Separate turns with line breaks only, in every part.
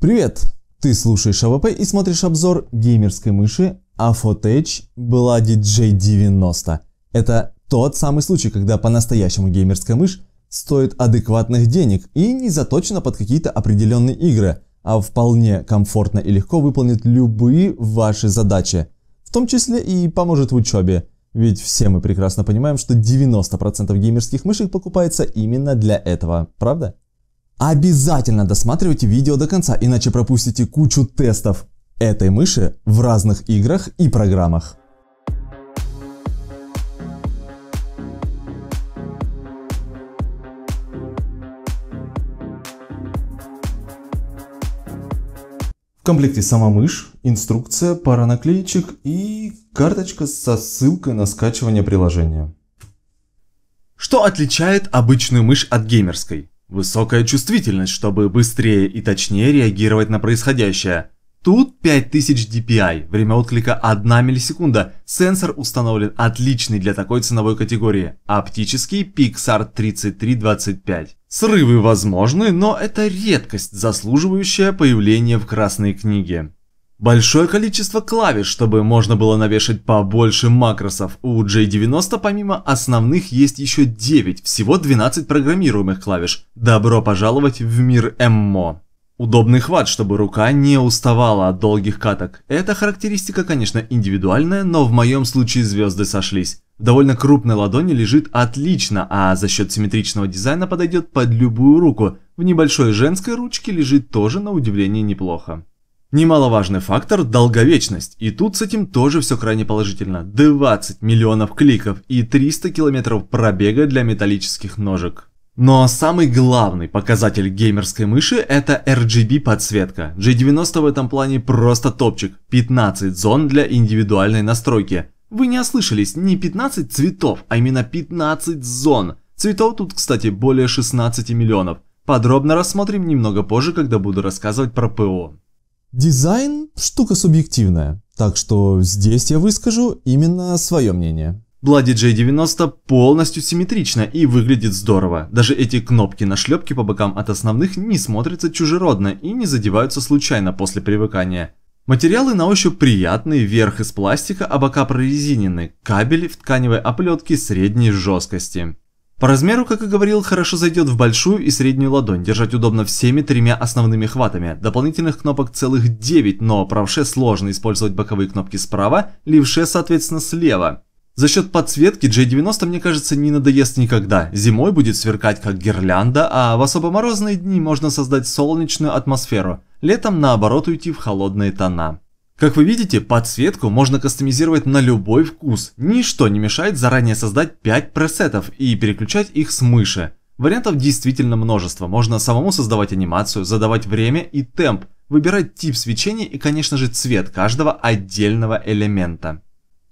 Привет! Ты слушаешь АВП и смотришь обзор геймерской мыши Afotech была DJ90. Это тот самый случай, когда по-настоящему геймерская мышь стоит адекватных денег и не заточена под какие-то определенные игры, а вполне комфортно и легко выполнит любые ваши задачи, в том числе и поможет в учебе. Ведь все мы прекрасно понимаем, что 90% геймерских мышек покупается именно для этого, правда? Обязательно досматривайте видео до конца, иначе пропустите кучу тестов этой мыши в разных играх и программах. В комплекте сама мышь, инструкция, пара наклеечек и карточка со ссылкой на скачивание приложения. Что отличает обычную мышь от геймерской? Высокая чувствительность, чтобы быстрее и точнее реагировать на происходящее. Тут 5000 DPI, время отклика 1 миллисекунда, сенсор установлен отличный для такой ценовой категории, оптический Pixar 3325. Срывы возможны, но это редкость, заслуживающая появления в красной книге. Большое количество клавиш, чтобы можно было навешать побольше макросов. У J90 помимо основных есть еще 9, всего 12 программируемых клавиш. Добро пожаловать в мир ММО. Удобный хват, чтобы рука не уставала от долгих каток. Эта характеристика, конечно, индивидуальная, но в моем случае звезды сошлись. В довольно крупной ладони лежит отлично, а за счет симметричного дизайна подойдет под любую руку. В небольшой женской ручке лежит тоже на удивление неплохо. Немаловажный фактор – долговечность, и тут с этим тоже все крайне положительно. 20 миллионов кликов и 300 километров пробега для металлических ножек. Но ну а самый главный показатель геймерской мыши – это RGB подсветка. G90 в этом плане просто топчик. 15 зон для индивидуальной настройки. Вы не ослышались, не 15 цветов, а именно 15 зон. Цветов тут, кстати, более 16 миллионов. Подробно рассмотрим немного позже, когда буду рассказывать про ПО. Дизайн – штука субъективная, так что здесь я выскажу именно свое мнение. Bloody J90 полностью симметрична и выглядит здорово. Даже эти кнопки на шлепке по бокам от основных не смотрятся чужеродно и не задеваются случайно после привыкания. Материалы на ощупь приятные, верх из пластика, а бока прорезинены, кабель в тканевой оплетке средней жесткости. По размеру, как и говорил, хорошо зайдет в большую и среднюю ладонь, держать удобно всеми тремя основными хватами. Дополнительных кнопок целых 9, но правше сложно использовать боковые кнопки справа, левше, соответственно, слева. За счет подсветки J90, мне кажется, не надоест никогда. Зимой будет сверкать как гирлянда, а в особо морозные дни можно создать солнечную атмосферу. Летом, наоборот, уйти в холодные тона. Как вы видите, подсветку можно кастомизировать на любой вкус. Ничто не мешает заранее создать 5 пресетов и переключать их с мыши. Вариантов действительно множество, можно самому создавать анимацию, задавать время и темп, выбирать тип свечения и конечно же цвет каждого отдельного элемента.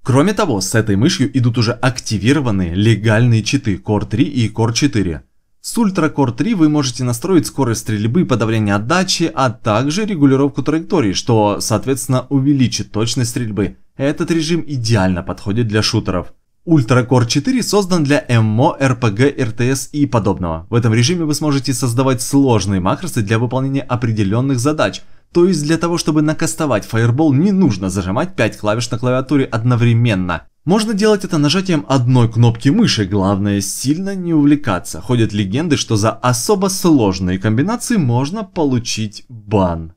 Кроме того, с этой мышью идут уже активированные легальные читы Core 3 и Core 4. С Ultra 3 вы можете настроить скорость стрельбы, и подавление отдачи, а также регулировку траектории, что соответственно увеличит точность стрельбы. Этот режим идеально подходит для шутеров. Ultra 4 создан для MMO, RPG, RTS и подобного. В этом режиме вы сможете создавать сложные макросы для выполнения определенных задач. То есть для того, чтобы накастовать фаербол, не нужно зажимать 5 клавиш на клавиатуре одновременно. Можно делать это нажатием одной кнопки мыши, главное сильно не увлекаться. Ходят легенды, что за особо сложные комбинации можно получить бан.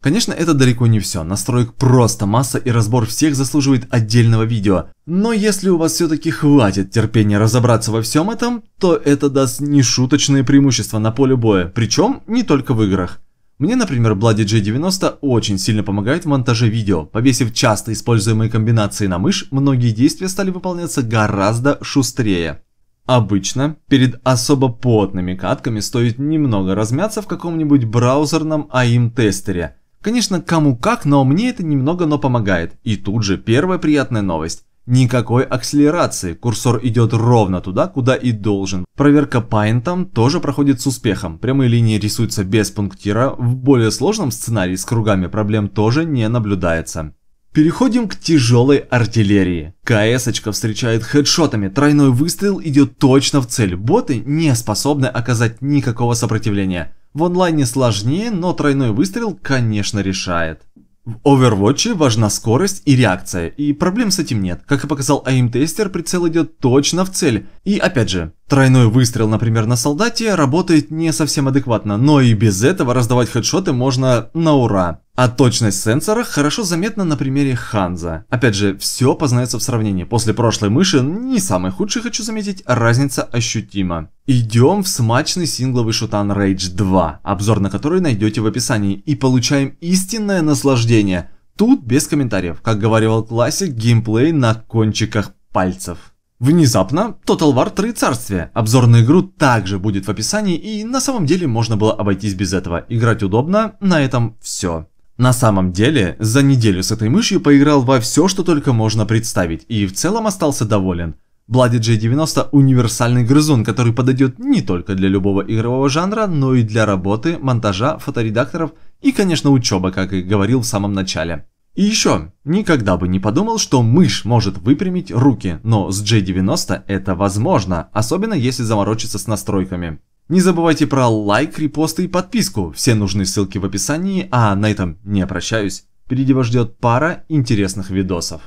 Конечно, это далеко не все, настроек просто масса и разбор всех заслуживает отдельного видео. Но если у вас все-таки хватит терпения разобраться во всем этом, то это даст нешуточные преимущества на поле боя, причем не только в играх. Мне, например, Bloody J90 очень сильно помогает в монтаже видео. Повесив часто используемые комбинации на мышь, многие действия стали выполняться гораздо шустрее. Обычно перед особо плотными катками стоит немного размяться в каком-нибудь браузерном AIM-тестере. Конечно, кому как, но мне это немного, но помогает. И тут же первая приятная новость. Никакой акселерации, курсор идет ровно туда, куда и должен. Проверка Paint тоже проходит с успехом, прямые линии рисуются без пунктира, в более сложном сценарии с кругами проблем тоже не наблюдается. Переходим к тяжелой артиллерии. КС-очка встречает хедшотами, тройной выстрел идет точно в цель, боты не способны оказать никакого сопротивления. В онлайне сложнее, но тройной выстрел, конечно, решает. В Overwatch важна скорость и реакция, и проблем с этим нет. Как и показал aim-тестер, прицел идет точно в цель. И опять же, тройной выстрел, например, на солдате работает не совсем адекватно, но и без этого раздавать хедшоты можно на ура. А точность сенсора хорошо заметна на примере Ханза. Опять же, все познается в сравнении. После прошлой мыши, не самой худшей, хочу заметить, разница ощутима. Идем в смачный сингловый шутан Rage 2, обзор на который найдете в описании, и получаем истинное наслаждение. Тут без комментариев, как говорил классик, геймплей на кончиках пальцев. Внезапно Total War 3 Царствие. Обзор на игру также будет в описании и на самом деле можно было обойтись без этого. Играть удобно, на этом все. На самом деле, за неделю с этой мышью поиграл во все, что только можно представить, и в целом остался доволен. Блади J90 – универсальный грызун, который подойдет не только для любого игрового жанра, но и для работы, монтажа, фоторедакторов и, конечно, учеба, как и говорил в самом начале. И еще, никогда бы не подумал, что мышь может выпрямить руки, но с J90 это возможно, особенно если заморочиться с настройками. Не забывайте про лайк, репосты и подписку. Все нужные ссылки в описании, а на этом не прощаюсь. Впереди вас ждет пара интересных видосов.